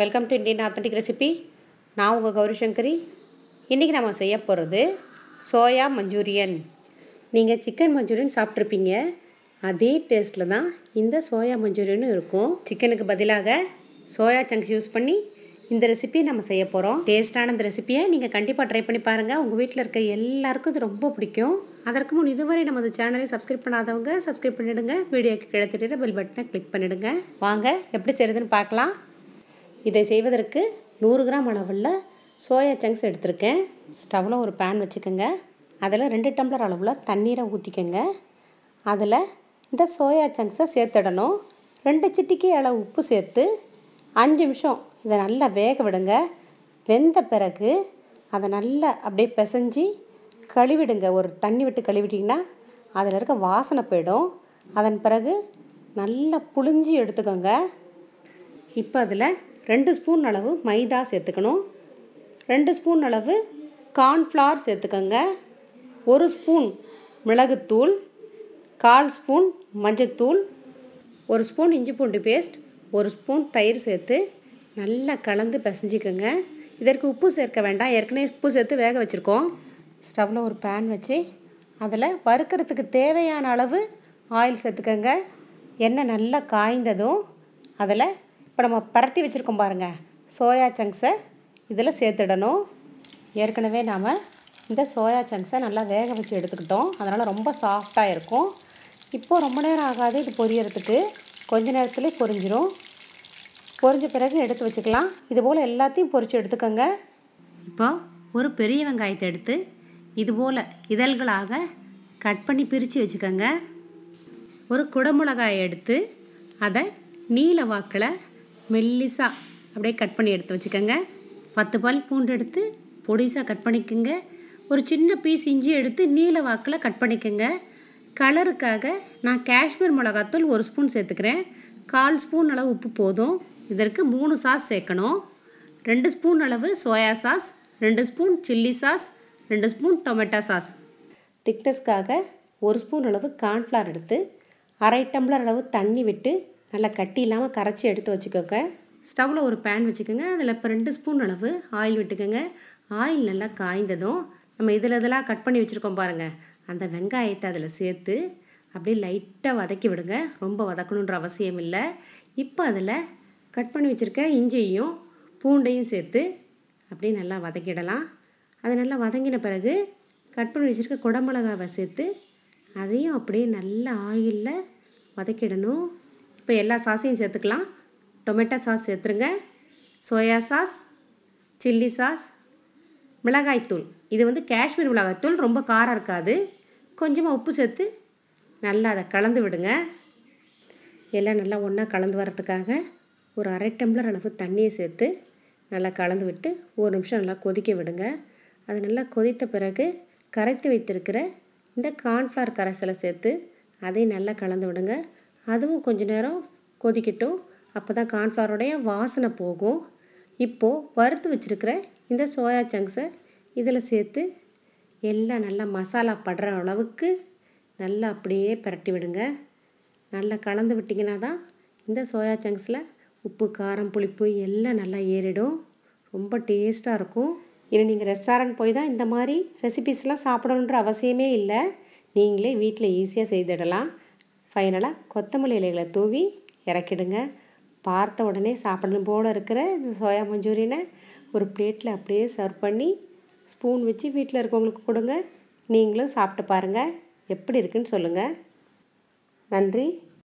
welcome to Indian authentic recipe நான் உங்கள் கௌரி சங்கரி இன்றைக்கி நம்ம செய்ய போகிறது சோயா மஞ்சூரியன் நீங்கள் சிக்கன் மஞ்சூரியன் சாப்பிட்ருப்பீங்க அதே டேஸ்ட்டில் தான் இந்த சோயா மஞ்சூரியனும் இருக்கும் சிக்கனுக்கு பதிலாக சோயா சங்க்ஸ் யூஸ் பண்ணி இந்த ரெசிபியை நம்ம செய்ய போகிறோம் டேஸ்ட்டான இந்த ரெசிப்பியை நீங்கள் கண்டிப்பாக ட்ரை பண்ணி பாருங்கள் உங்கள் வீட்டில் இருக்க எல்லாருக்கும் இது ரொம்ப பிடிக்கும் அதற்கு முன் இதுவரை நமது சேனலை சப்ஸ்கிரைப் பண்ணாதவங்க சப்ஸ்கிரைப் பண்ணிவிடுங்க வீடியோக்கு கிழத்திட்டு பெல் பட்டனை கிளிக் பண்ணிவிடுங்க வாங்க எப்படி செய்யுதுன்னு பார்க்கலாம் இதை செய்வதற்கு நூறு கிராம் அளவில் சோயா சங்க்ஸ் எடுத்திருக்கேன் ஸ்டவ்வில் ஒரு பேன் வச்சுக்கோங்க அதில் ரெண்டு டம்ளர் அளவில் தண்ணீரை ஊற்றிக்கோங்க அதில் இந்த சோயா சங்க்ஸை சேர்த்துடணும் ரெண்டு சிட்டிக்கு அளவு உப்பு சேர்த்து அஞ்சு நிமிஷம் இதை நல்லா வேக விடுங்க வெந்த பிறகு அதை நல்லா அப்படியே பிசைஞ்சி கழுவிடுங்க ஒரு தண்ணி விட்டு கழுவிட்டிங்கன்னா அதில் இருக்க வாசனை போயிடும் அதன் பிறகு நல்லா புழிஞ்சி எடுத்துக்கோங்க இப்போ அதில் ரெண்டு ஸ்பூன் அளவு மைதா சேர்த்துக்கணும் ரெண்டு ஸ்பூன் அளவு கார்ன்ஃப்ளவர் சேர்த்துக்கோங்க ஒரு ஸ்பூன் மிளகுத்தூள் கால் ஸ்பூன் மஞ்சத்தூள் ஒரு ஸ்பூன் இஞ்சி பூண்டு பேஸ்ட் ஒரு ஸ்பூன் தயிர் சேர்த்து நல்லா கலந்து பிசைஞ்சிக்கோங்க இதற்கு உப்பு சேர்க்க வேண்டாம் ஏற்கனவே உப்பு சேர்த்து வேக வச்சுருக்கோம் ஸ்டவ்வில் ஒரு பேன் வச்சு அதில் வறுக்கிறதுக்கு தேவையான அளவு ஆயில் சேர்த்துக்கோங்க எண்ணெய் நல்லா காய்ந்ததும் அதில் இப்போ நம்ம பரட்டி வச்சுருக்கோம் பாருங்கள் சோயா சங்க்ஸை இதில் சேர்த்துடணும் ஏற்கனவே நாம் இந்த சோயா சங்க்ஸை நல்லா வேக வச்சு எடுத்துக்கிட்டோம் அதனால் ரொம்ப சாஃப்டாக இருக்கும் இப்போது ரொம்ப நேரம் ஆகாது இது பொரியறதுக்கு கொஞ்ச நேரத்துலேயே பொரிஞ்சிடும் பொரிஞ்ச பிறகு எடுத்து வச்சுக்கலாம் இதுபோல் எல்லாத்தையும் பொரித்து எடுத்துக்கோங்க இப்போ ஒரு பெரிய வெங்காயத்தை எடுத்து இதுபோல் இதழ்களாக கட் பண்ணி பிரித்து வச்சுக்கோங்க ஒரு குடமிளகாயை எடுத்து அதை நீல வாக்கில் மெல்லிசா அப்படியே கட் பண்ணி எடுத்து வச்சுக்கோங்க பத்து பால் பூண்டு எடுத்து பொடிசாக கட் பண்ணிக்கோங்க ஒரு சின்ன பீஸ் இஞ்சி எடுத்து நீல வாக்கில் கட் பண்ணிக்கோங்க கலருக்காக நான் காஷ்மீர் மிளகாத்தூள் ஒரு ஸ்பூன் சேர்த்துக்கிறேன் கால் ஸ்பூன் அளவு உப்பு போதும் இதற்கு மூணு சாஸ் சேர்க்கணும் ரெண்டு ஸ்பூன் அளவு சோயா சாஸ் ரெண்டு ஸ்பூன் சில்லி சாஸ் ரெண்டு ஸ்பூன் டொமேட்டோ சாஸ் திக்னஸ்க்காக ஒரு ஸ்பூன் அளவு கார்ன்ஃப்ளார் எடுத்து அரை டம்ளர் அளவு தண்ணி விட்டு நல்லா கட்டி இல்லாமல் கரைச்சி எடுத்து வச்சுக்கோங்க ஸ்டவ்வில் ஒரு பேன் வச்சுக்கோங்க அதில் இப்போ ரெண்டு ஸ்பூன் அளவு ஆயில் விட்டுக்கோங்க ஆயில் நல்லா காய்ந்ததும் நம்ம இதில் இதெல்லாம் கட் பண்ணி வச்சுருக்கோம் பாருங்கள் அந்த வெங்காயத்தை அதில் சேர்த்து அப்படியே லைட்டாக வதக்கி விடுங்க ரொம்ப வதக்கணுன்ற அவசியம் இல்லை இப்போ அதில் கட் பண்ணி வச்சுருக்க இஞ்சியையும் பூண்டையும் சேர்த்து அப்படியே நல்லா வதக்கிடலாம் அது நல்லா வதங்கின பிறகு கட் பண்ணி வச்சுருக்க குடமிளகாவை சேர்த்து அதையும் அப்படியே நல்லா ஆயிலில் வதக்கிடணும் இப்போ எல்லா சாஸையும் சேர்த்துக்கலாம் டொமேட்டோ சாஸ் சேர்த்துருங்க சோயா சாஸ் சில்லி சாஸ் மிளகாய்த்தூள் இது வந்து காஷ்மீர் மிளகாய்த்தூள் ரொம்ப காரம் இருக்காது கொஞ்சமாக உப்பு சேர்த்து நல்லா அதை கலந்து விடுங்க எல்லாம் நல்லா ஒன்றா கலந்து வர்றதுக்காக ஒரு அரை டம்ளர் அளவு தண்ணியை சேர்த்து நல்லா கலந்து விட்டு ஒரு நிமிஷம் நல்லா கொதிக்க விடுங்க அது நல்லா கொதித்த பிறகு கரைத்து வைத்திருக்கிற இந்த கார்ன்ஃப்ளவர் கரைசலை சேர்த்து அதையும் நல்லா கலந்து விடுங்க அதுவும் கொஞ்ச நேரம் கொதிக்கட்டும் அப்போ தான் கார்ன்ஃப்ளவருடைய வாசனை போகும் இப்போது வறுத்து வச்சுருக்கிற இந்த சோயா சங்க்ஸை இதில் சேர்த்து எல்லாம் நல்லா மசாலா படுற அளவுக்கு நல்லா அப்படியே பரட்டி விடுங்க நல்லா கலந்து விட்டிங்கன்னா தான் இந்த சோயா சங்க்ஸில் உப்பு காரம் புளிப்பு எல்லாம் நல்லா ஏறிடும் ரொம்ப டேஸ்ட்டாக இருக்கும் இனி நீங்கள் ரெஸ்டாரண்ட் போய் தான் இந்த மாதிரி ரெசிபிஸ்லாம் சாப்பிடணுன்ற அவசியமே இல்லை நீங்களே வீட்டில் ஈஸியாக செய்திடலாம் ஃபைனலாக கொத்தமல்லி இலைகளை தூவி இறக்கிடுங்க பார்த்த உடனே சாப்பிடணும் போல் இருக்கிற இந்த சோயா மஞ்சூரியனை ஒரு பிளேட்டில் அப்படியே சர்வ் பண்ணி ஸ்பூன் வச்சு வீட்டில் இருக்கவங்களுக்கு கொடுங்க நீங்களும் சாப்பிட்டு பாருங்கள் எப்படி இருக்குன்னு சொல்லுங்கள் நன்றி